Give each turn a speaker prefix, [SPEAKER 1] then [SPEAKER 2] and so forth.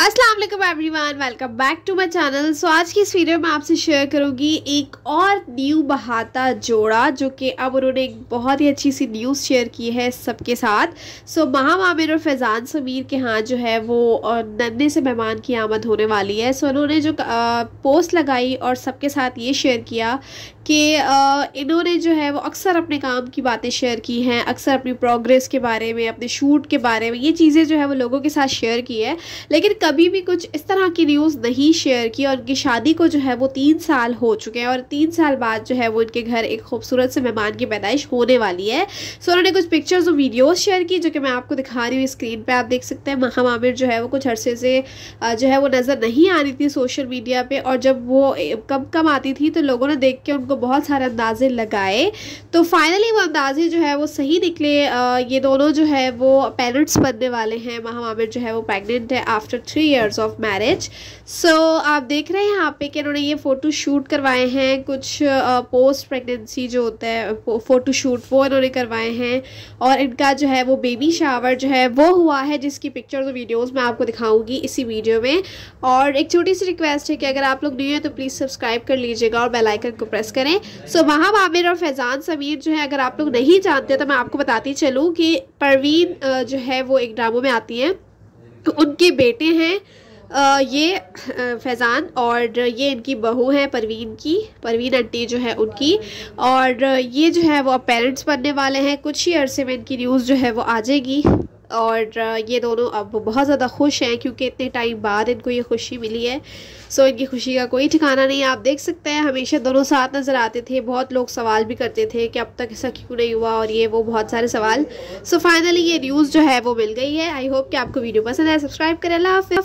[SPEAKER 1] Aslam everyone welcome back to my channel so आज की इस वीडियो में आपसे शेयर करूंगी एक और न्यू बहाता जोड़ा जो कि अब उन्होंने एक बहुत ही अच्छी सी न्यूज़ शेयर की है सबके साथ सो so, महा मामिर और फैज़ान समीर के यहाँ जो है वो नन्हे से मेहमान की आमद होने वाली है सो so, उन्होंने जो आ, पोस्ट लगाई और सबके साथ ये शेयर किया कि इन्होंने जो है वो अक्सर अपने काम की बातें शेयर की हैं अक्सर अपनी प्रोग्रेस के बारे में अपने शूट के बारे में ये चीज़ें जो है वो लोगों के साथ शेयर की है लेकिन कभी भी कुछ इस तरह की न्यूज़ नहीं शेयर की और उनकी शादी को जो है वो तीन साल हो चुके हैं और तीन साल बाद जो है वो इनके घर एक खूबसूरत से मेहमान की पैदाइश होने वाली है सो उन्होंने कुछ पिक्चर्स और वीडियोज़ शेयर की जो कि मैं आपको दिखा रही हूँ स्क्रीन पर आप देख सकते हैं महम आमिर जो है वो कुछ अरसे से जो है वो नज़र नहीं आ रही थी सोशल मीडिया पर और जब वो कम कम आती थी तो लोगों ने देख के उनको बहुत सारे अंदाजे लगाए तो फाइनली वो अंदाजे जो है वो सही निकले ये दोनों जो है वो पेरेंट्स बनने वाले हैं महम आमिर जो है वो प्रेगनेंट है after three three years of marriage so आप देख रहे हैं यहाँ पे कि इन्होंने ये फ़ोटो शूट करवाए हैं कुछ पोस्ट प्रेगनेंसी जो होता है फ़ोटो शूट वो इन्होंने करवाए हैं और इनका जो है वो बेबी शावर जो है वो हुआ है जिसकी पिक्चर्स और वीडियोज़ मैं आपको दिखाऊँगी इसी वीडियो में और एक छोटी सी रिक्वेस्ट है कि अगर आप लोग न्यू हैं तो प्लीज़ सब्सक्राइब कर लीजिएगा और बेलाइकन को प्रेस करें सो वहाँ आमिर और फैज़ान समीर जो है अगर आप लोग नहीं जानते तो मैं आपको बताती चलूँ कि परवीन जो है वो एक ड्रामों में आती हैं तो उनके बेटे हैं ये फैज़ान और ये इनकी बहू हैं परवीन की परवीन आंटी जो है उनकी और ये जो है वो अब पेरेंट्स बनने वाले हैं कुछ ही अरसे में इनकी न्यूज़ जो है वो आ जाएगी और ये दोनों अब बहुत ज़्यादा खुश हैं क्योंकि इतने टाइम बाद इनको ये खुशी मिली है सो इनकी खुशी का कोई ठिकाना नहीं आप देख सकते हैं हमेशा दोनों साथ नज़र आते थे बहुत लोग सवाल भी करते थे कि अब तक ऐसा क्यों नहीं हुआ और ये वो बहुत सारे सवाल सो फाइनली ये न्यूज़ जो है वो मिल गई है आई होप कि आपको वीडियो पसंद है सब्सक्राइब करें अल्लाह